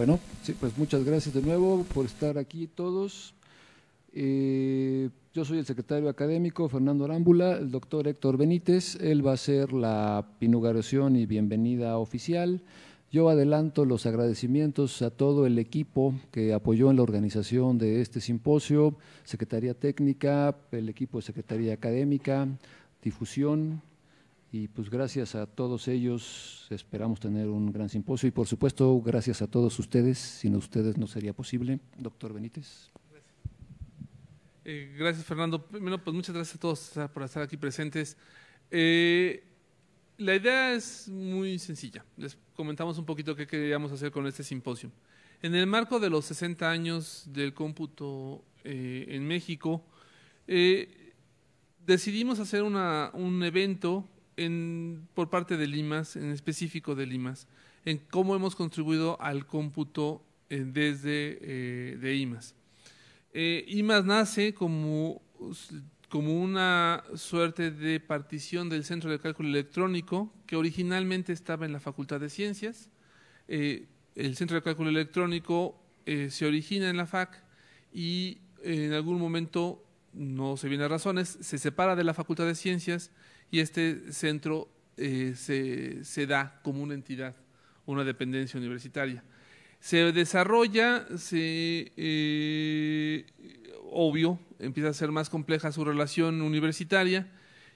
Bueno, sí, pues muchas gracias de nuevo por estar aquí todos. Eh, yo soy el secretario académico Fernando Arámbula, el doctor Héctor Benítez, él va a hacer la inauguración y bienvenida oficial. Yo adelanto los agradecimientos a todo el equipo que apoyó en la organización de este simposio, Secretaría Técnica, el equipo de Secretaría Académica, Difusión, y pues gracias a todos ellos, esperamos tener un gran simposio y por supuesto gracias a todos ustedes, sin ustedes no sería posible. Doctor Benítez. Eh, gracias, Fernando. Bueno, pues muchas gracias a todos por estar aquí presentes. Eh, la idea es muy sencilla. Les comentamos un poquito qué queríamos hacer con este simposio. En el marco de los 60 años del cómputo eh, en México, decidimos hacer una, un evento por parte de Limas, en específico de Limas, en cómo hemos contribuido al cómputo eh, desde eh, de IMAS. Eh, IMAS nace como, como una suerte de partición del Centro de Cálculo Electrónico que originalmente estaba en la Facultad de Ciencias. el Centro de Cálculo Electrónico se origina en la FAC y en algún momento, no se las razones, se separa de la Facultad de Ciencias y este centro eh, se, da como una entidad, una dependencia universitaria. Se desarrolla, se, eh, obvio, empieza a ser más compleja su relación universitaria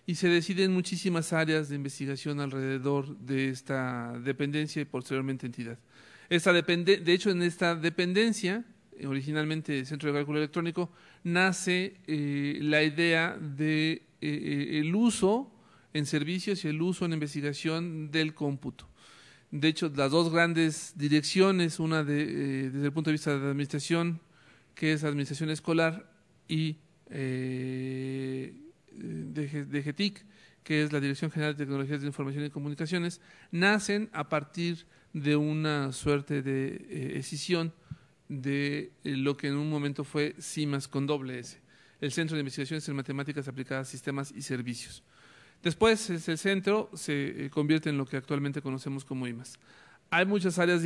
y se deciden muchísimas áreas de investigación alrededor de esta dependencia y posteriormente entidad. de hecho, en esta dependencia, originalmente Centro de Cálculo Electrónico, nace eh, la idea de el uso en servicios y el uso en investigación del cómputo. De hecho, las dos grandes direcciones, una eh, desde el punto de vista de la administración, que es administración escolar, y eh, eh, de, que es la Dirección General de Tecnologías de Información y Comunicaciones, nacen a partir de una suerte de escisión de lo que en un momento fue CIMAS con doble S, el Centro de Investigaciones en Matemáticas Aplicadas, Sistemas y Servicios. Después ese centro se eh, convierte en lo que actualmente conocemos como IMAS. Hay muchas áreas,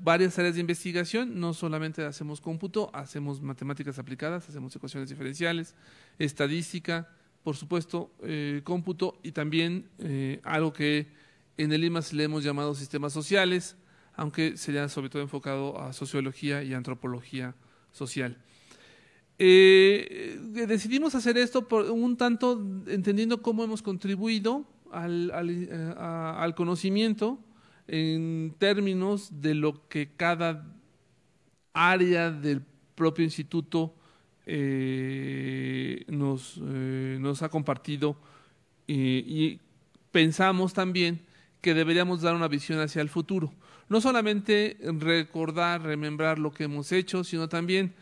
varias áreas de investigación, no solamente hacemos cómputo, hacemos matemáticas aplicadas, hacemos ecuaciones diferenciales, estadística, por supuesto, eh, cómputo y también eh, algo que en el IMAS le hemos llamado sistemas sociales, aunque sería sobre todo enfocado a sociología y antropología social. Eh, eh, decidimos hacer esto por un tanto entendiendo cómo hemos contribuido eh, al, conocimiento en términos de lo que cada área del propio instituto nos, ha compartido y pensamos también que deberíamos dar una visión hacia el futuro. No solamente recordar, remembrar lo que hemos hecho, sino también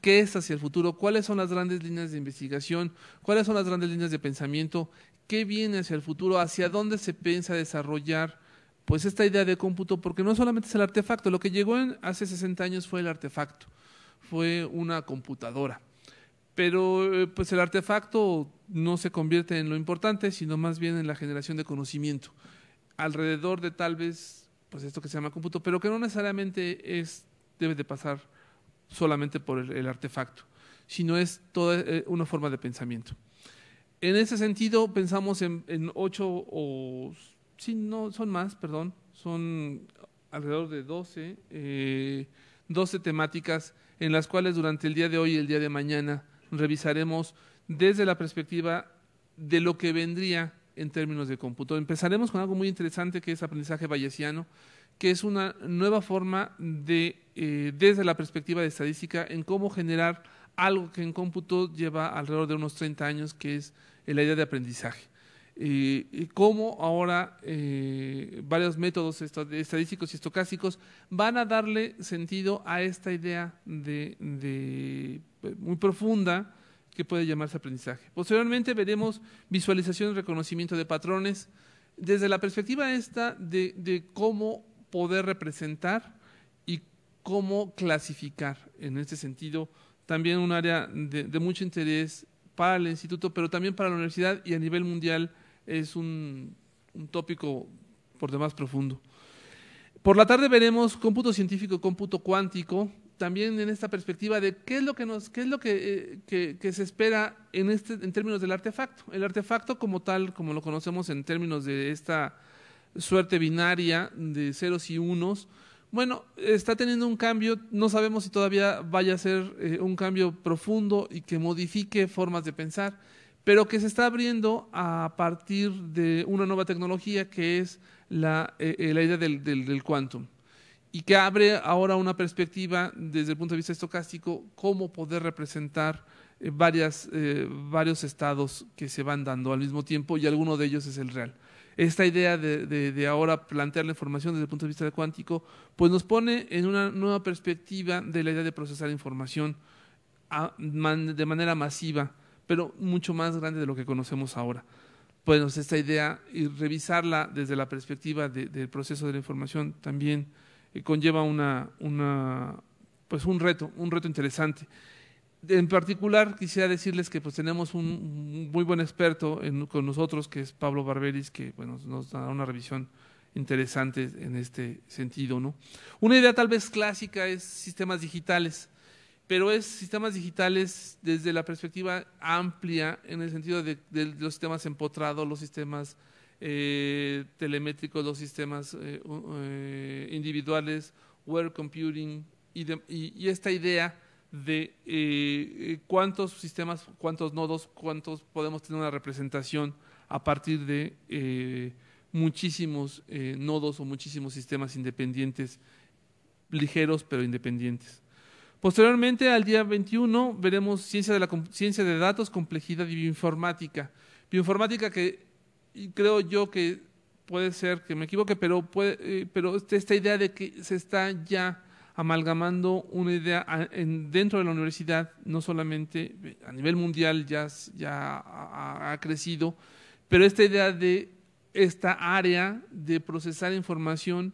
qué es hacia el futuro, cuáles son las grandes líneas de investigación, cuáles son las grandes líneas de pensamiento, qué viene hacia el futuro, hacia dónde se piensa desarrollar pues esta idea de cómputo, porque no solamente es el artefacto, lo que llegó hace 60 años fue el artefacto, fue una computadora. Pero eh, pues el artefacto no se convierte en lo importante, sino más bien en la generación de conocimiento alrededor de tal vez pues esto que se llama cómputo, pero que no necesariamente es debe de pasar solamente por el, artefacto, sino es toda eh, una forma de pensamiento. En ese sentido, pensamos en, ocho o... Sí, no, son más, perdón, son alrededor de eh, doce temáticas en las cuales durante el día de hoy y el día de mañana revisaremos desde la perspectiva de lo que vendría en términos de cómputo. Empezaremos con algo muy interesante que es aprendizaje bayesiano, que es una nueva forma de, eh, desde la perspectiva de estadística, en cómo generar algo que en cómputo lleva alrededor de unos 30 años, que es la idea de aprendizaje. Eh, y cómo ahora eh, varios métodos estadísticos y estocásticos van a darle sentido a esta idea pues, muy profunda que puede llamarse aprendizaje. Posteriormente veremos visualización y reconocimiento de patrones desde la perspectiva esta de cómo poder representar y cómo clasificar. En este sentido, también un área de, mucho interés para el instituto, pero también para la universidad y a nivel mundial es un, tópico por demás profundo. Por la tarde veremos cómputo científico, cómputo cuántico, también en esta perspectiva de qué es lo que qué es lo eh, se espera este, en términos del artefacto. El artefacto como tal, como lo conocemos en términos de esta suerte binaria de ceros y unos. Bueno, está teniendo un cambio, no sabemos si todavía vaya a ser eh, un cambio profundo y que modifique formas de pensar, pero que se está abriendo a partir de una nueva tecnología que es la, eh, eh, idea del, del, quantum y que abre ahora una perspectiva desde el punto de vista estocástico, cómo poder representar varias, varios estados que se van dando al mismo tiempo y alguno de ellos es el real esta idea de, ahora plantear la información desde el punto de vista cuántico, pues nos pone en una nueva perspectiva de la idea de procesar información de manera masiva, pero mucho más grande de lo que conocemos ahora. Pues esta idea y revisarla desde la perspectiva del proceso de la información también eh, conlleva una, una, pues un reto, un reto interesante en particular quisiera decirles que pues tenemos un muy buen experto con nosotros que es Pablo Barberis que bueno, nos dará una revisión interesante en este sentido. ¿no? Una idea tal vez clásica es sistemas digitales, pero es sistemas digitales desde la perspectiva amplia en el sentido de, los sistemas empotrados, los sistemas eh, telemétricos, los sistemas eh, eh, individuales, web computing y esta idea de eh, cuántos sistemas, cuántos nodos, cuántos podemos tener una representación a partir de eh, muchísimos eh, nodos o muchísimos sistemas independientes, ligeros pero independientes. Posteriormente, al día 21, veremos ciencia de, la, ciencia de datos, complejidad y bioinformática. Bioinformática que creo yo que puede ser que me equivoque, pero, pero este, esta idea de que se está ya amalgamando una idea dentro de la universidad, no solamente a nivel mundial ya, ya ha, crecido, pero esta idea de esta área de procesar información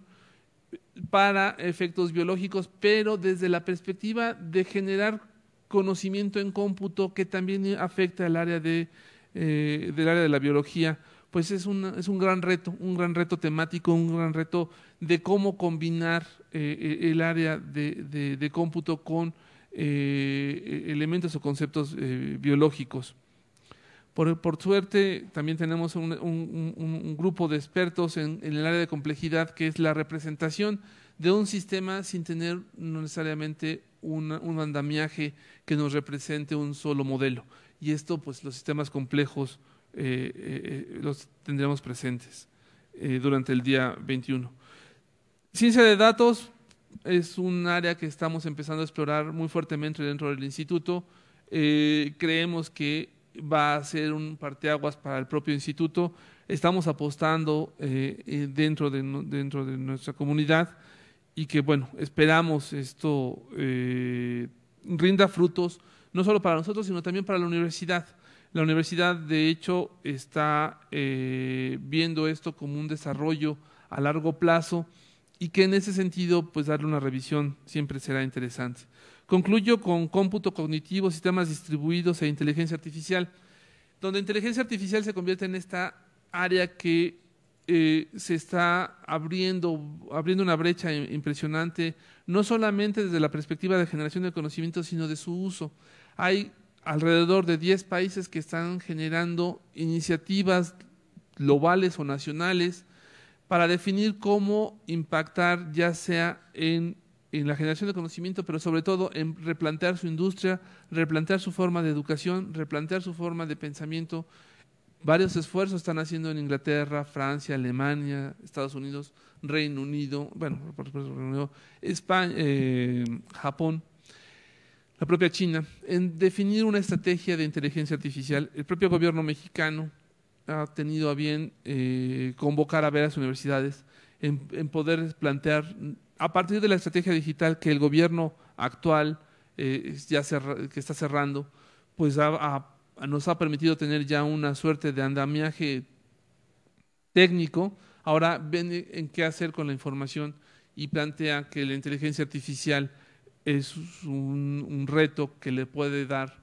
para efectos biológicos, pero desde la perspectiva de generar conocimiento en cómputo que también afecta al área de, eh, del área de la biología pues es, un gran reto, un gran reto temático, un gran reto de cómo combinar eh, eh, el área de, cómputo con eh, elementos o conceptos biológicos. Por, suerte, también tenemos un, grupo de expertos en, el área de complejidad, que es la representación de un sistema sin tener necesariamente un andamiaje que nos represente un solo modelo. Y esto, pues los sistemas complejos eh, eh, los tendremos presentes eh, durante el día 21. Ciencia de datos es un área que estamos empezando a explorar muy fuertemente dentro del instituto. creemos que va a ser un parteaguas para el propio instituto. Estamos apostando dentro, de, nuestra comunidad y que, bueno, esperamos esto rinda frutos, no solo para nosotros, sino también para la universidad. La universidad, de hecho, está eh, viendo esto como un desarrollo a largo plazo y que en ese sentido, pues darle una revisión siempre será interesante. Concluyo con cómputo cognitivo, sistemas distribuidos e inteligencia artificial, donde inteligencia artificial se convierte en esta área que eh, se está abriendo, abriendo una brecha impresionante, no solamente desde la perspectiva de generación de conocimiento, sino de su uso. Hay alrededor de 10 países que están generando iniciativas globales o nacionales para definir cómo impactar ya sea en, la generación de conocimiento, pero sobre todo en replantear su industria, replantear su forma de educación, replantear su forma de pensamiento. Varios esfuerzos están haciendo en Inglaterra, Francia, Alemania, Estados Unidos, Reino Unido, bueno, Reino Unido, España, eh, Japón, la propia China, en definir una estrategia de inteligencia artificial. El propio gobierno mexicano ha tenido a bien eh, convocar a varias universidades en, poder plantear, a partir de la estrategia digital que el gobierno actual eh, ya que está cerrando, pues nos ha permitido tener ya una suerte de andamiaje técnico. Ahora ven en qué hacer con la información y plantea que la inteligencia artificial es un, reto que le puede dar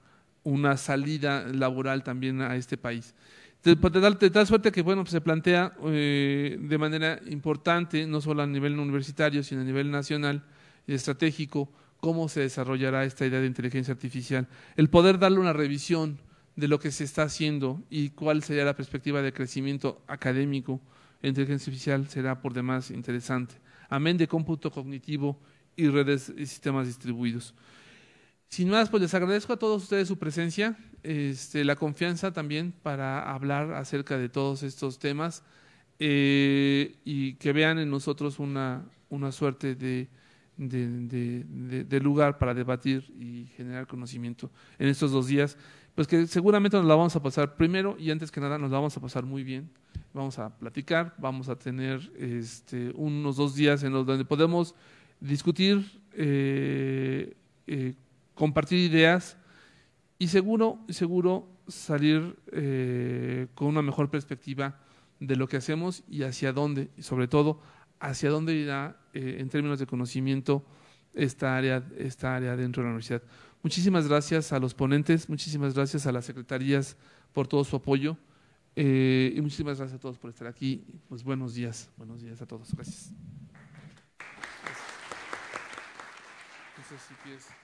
una salida laboral también a este país. Te, pues, te suerte que bueno, pues, se plantea eh, de manera importante, no solo a nivel universitario, sino a nivel nacional y estratégico, cómo se desarrollará esta idea de inteligencia artificial. El poder darle una revisión de lo que se está haciendo y cuál sería la perspectiva de crecimiento académico en inteligencia artificial será por demás interesante. Amén de cómputo cognitivo y redes y sistemas distribuidos. Sin más, pues les agradezco a todos ustedes su presencia, este, la confianza también para hablar acerca de todos estos temas eh, y que vean en nosotros una, una suerte de, de, lugar para debatir y generar conocimiento en estos dos días, pues que seguramente nos la vamos a pasar primero y antes que nada nos la vamos a pasar muy bien. Vamos a platicar, vamos a tener este, unos dos días en los donde podemos discutir, eh, eh, compartir ideas y seguro, seguro salir eh, con una mejor perspectiva de lo que hacemos y hacia dónde, y sobre todo, hacia dónde irá en términos de conocimiento esta área, esta área dentro de la universidad. Muchísimas gracias a los ponentes, muchísimas gracias a las secretarías por todo su apoyo y muchísimas gracias a todos por estar aquí. Pues buenos días, buenos días a todos. Gracias. Jesus, CPS.